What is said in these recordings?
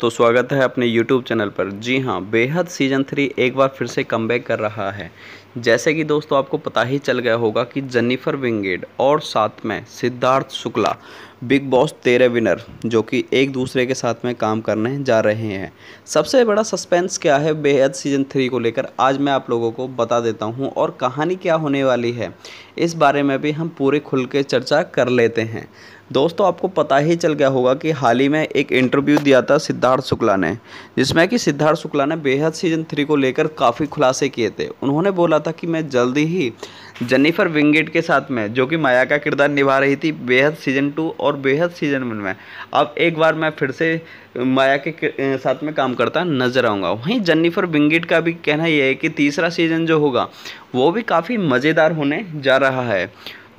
तो स्वागत है अपने YouTube चैनल पर जी हाँ बेहद सीजन थ्री एक बार फिर से कम कर रहा है जैसे कि दोस्तों आपको पता ही चल गया होगा कि जेनिफर विंगेड और साथ में सिद्धार्थ शुक्ला बिग बॉस तेरे विनर जो कि एक दूसरे के साथ में काम करने जा रहे हैं सबसे बड़ा सस्पेंस क्या है बेहद सीजन थ्री को लेकर आज मैं आप लोगों को बता देता हूँ और कहानी क्या होने वाली है इस बारे में भी हम पूरे खुल के चर्चा कर लेते हैं दोस्तों आपको पता ही चल गया होगा कि हाल ही में एक इंटरव्यू दिया था सिद्धार्थ शुक्ला ने जिसमें कि सिद्धार्थ शुक्ला ने बेहद सीजन थ्री को लेकर काफ़ी खुलासे किए थे उन्होंने बोला था कि मैं जल्दी ही जेनिफर विंगेट के साथ में जो कि माया का किरदार निभा रही थी बेहद सीजन टू और बेहद सीजन वन में अब एक बार मैं फिर से माया के साथ में काम करता नजर आऊँगा वहीं जेनिफर विंगेट का भी कहना यह है कि तीसरा सीजन जो होगा वो भी काफ़ी मज़ेदार होने जा रहा है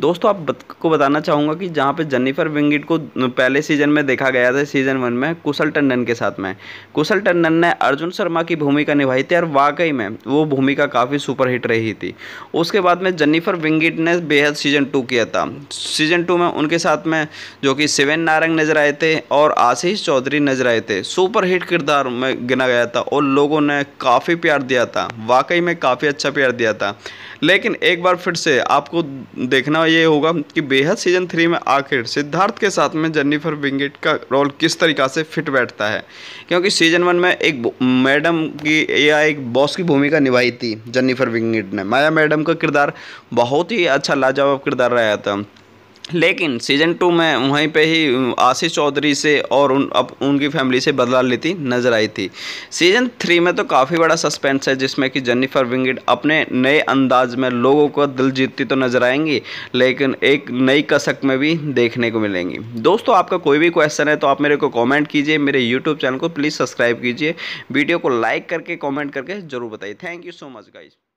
दोस्तों आपको बताना चाहूँगा कि जहाँ पे जेनिफर विंगिट को पहले सीजन में देखा गया था सीजन वन में कुशल टंडन के साथ में कुशल टंडन ने अर्जुन शर्मा की भूमिका निभाई थी और वाकई में वो भूमिका काफ़ी सुपरहिट रही थी उसके बाद में जेनिफर विंगिट ने बेहद सीजन टू किया था सीजन टू में उनके साथ में जो कि सिवेन नारंग नजर आए थे और आशीष चौधरी नजर आए थे सुपरहिट किरदार में गिना गया था और लोगों ने काफ़ी प्यार दिया था वाकई में काफ़ी अच्छा प्यार दिया था लेकिन एक बार फिर से आपको देखना ये होगा कि बेहद सीजन थ्री में आखिर सिद्धार्थ के साथ में जेनिफर विंगेट का रोल किस तरीका से फिट बैठता है क्योंकि सीजन वन में एक मैडम की या एक बॉस की भूमिका निभाई थी जेनिफर विंगेट ने माया मैडम का किरदार बहुत ही अच्छा लाजवाब किरदार रहा था लेकिन सीज़न टू में वहीं पे ही आशीष चौधरी से और उन अब उनकी फैमिली से बदला लेती नजर आई थी सीज़न थ्री में तो काफ़ी बड़ा सस्पेंस है जिसमें कि जेनिफर विंगड अपने नए अंदाज में लोगों को दिल जीतती तो नजर आएंगी लेकिन एक नई कसक में भी देखने को मिलेंगी दोस्तों आपका कोई भी क्वेश्चन है तो आप मेरे को कॉमेंट कीजिए मेरे यूट्यूब चैनल को प्लीज़ सब्सक्राइब कीजिए वीडियो को लाइक करके कॉमेंट करके ज़रूर बताइए thank you so much guys